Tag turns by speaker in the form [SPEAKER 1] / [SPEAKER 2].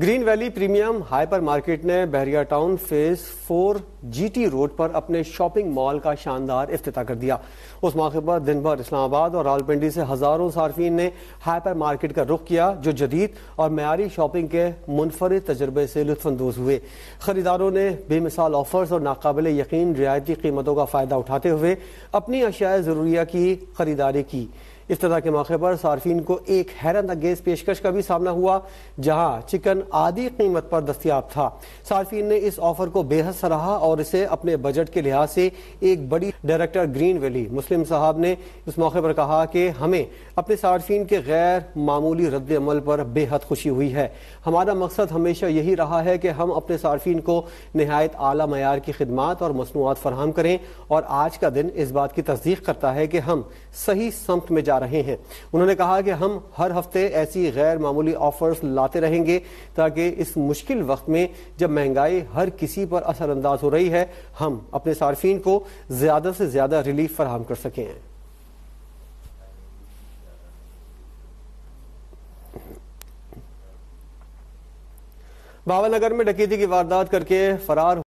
[SPEAKER 1] green valley premium hyper market ने Bahria town phase four GT road पर अपने shopping mall का शानदार अफ्ताह कर दिया उस मौके पर दिन भर इस्लामाबाद और रावलपिंडी से हज़ारों सार्फिन ने हाइपर मार्केट का रुख किया जो जदीद और मैारी शॉपिंग के मुनफरद तजर्बे से लुफानंदोज हुए ख़रीदारों ने बेमिसाल ऑफर्स और नाकबिल यकीन रियायती कीमतों का फ़ायदा उठाते हुए अपनी अशियाए ज़रूरिया की ख़रीदारी की इस तरह के मौके पर सार्फिन को एक हैरत अंगेज़ पेशकश का भी सामना हुआ जहाँ चिकन आधी कीमत पर दस्तियाब था सार्फिन ने इस ऑफर को बेहद सराहा और इसे अपने बजट के लिहाज से एक बड़ी डायरेक्टर ग्रीन वैली मुस्लिम साहब ने इस मौके पर कहा कि हमें अपने सार्फिन के गैर मामूली रद्दमल पर बेहद खुशी हुई है हमारा मकसद हमेशा यही रहा है कि हम अपने सार्फिन को नहायत आला मैार की खदमात और मसनूआत फराहम करें और आज का दिन इस बात की तस्दीक करता है कि हम सही समत में जा रहे हैं उन्होंने कहा कि हम हर हफ्ते ऐसी गैर मामूली ऑफर्स लाते रहेंगे ताकि इस मुश्किल वक्त में जब महंगाई हर किसी पर असरअंदाज हो रही है हम अपने सार्फिन को ज़्यादा से ज़्यादा रिलीफ फराहम कर सकें भावनगर में डकैती की वारदात करके फरार